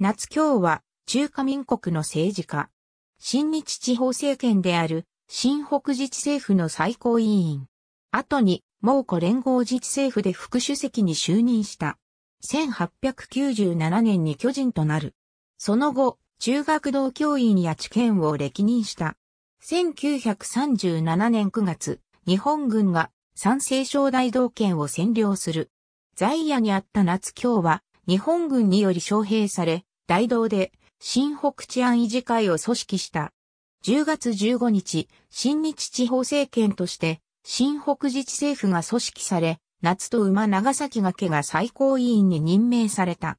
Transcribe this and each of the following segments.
夏京は中華民国の政治家。新日地方政権である新北自治政府の最高委員。後に蒙古連合自治政府で副主席に就任した。1897年に巨人となる。その後、中学堂教員や知見を歴任した。1937年9月、日本軍が三西省大道県を占領する。在野にあった夏京は日本軍により招聘され、大道で新北治安維持会を組織した。10月15日、新日地方政権として、新北自治政府が組織され、夏と馬長崎が家が最高委員に任命された。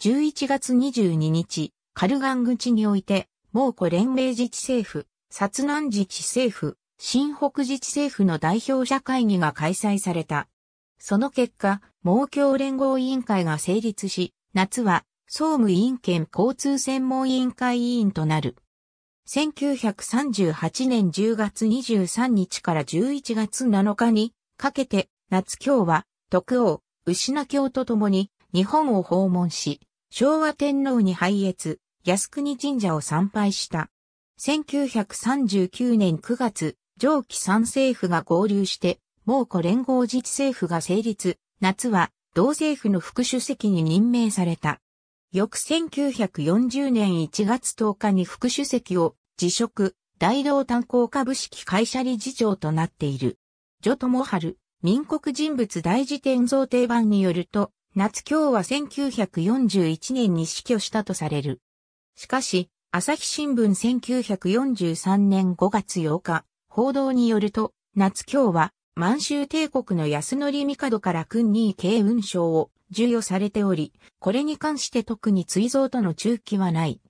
11月22日、カルガン口において、蒙古連盟自治政府、薩南自治政府、新北自治政府の代表者会議が開催された。その結果、盲協連合委員会が成立し、夏は総務委員兼交通専門委員会委員となる。1938年10月23日から11月7日にかけて夏京は徳王、牛名京と共に日本を訪問し、昭和天皇に拝謁、靖国神社を参拝した。1939年9月、上記三政府が合流して、蒙古連合自治政府が成立、夏は同政府の副主席に任命された。翌1940年1月10日に副主席を辞職、大同炭鉱株式会社理事長となっている。ジョトモハル、民国人物大辞典造呈版によると、夏京は1941年に死去したとされる。しかし、朝日新聞1943年5月8日、報道によると、夏京は満州帝国の安則帝から君に慶雲賞を授与されており、これに関して特に追贈との中期はない。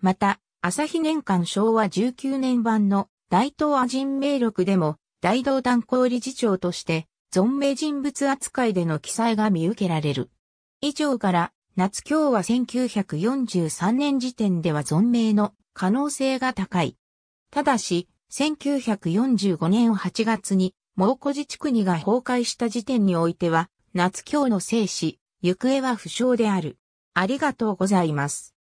また、朝日年間昭和19年版の大東亜人名録でも、大道団公理事長として、存命人物扱いでの記載が見受けられる。以上から、夏京は1943年時点では存命の可能性が高い。ただし、1945年8月に蒙古自治国が崩壊した時点においては、夏京の生死、行方は不詳である。ありがとうございます。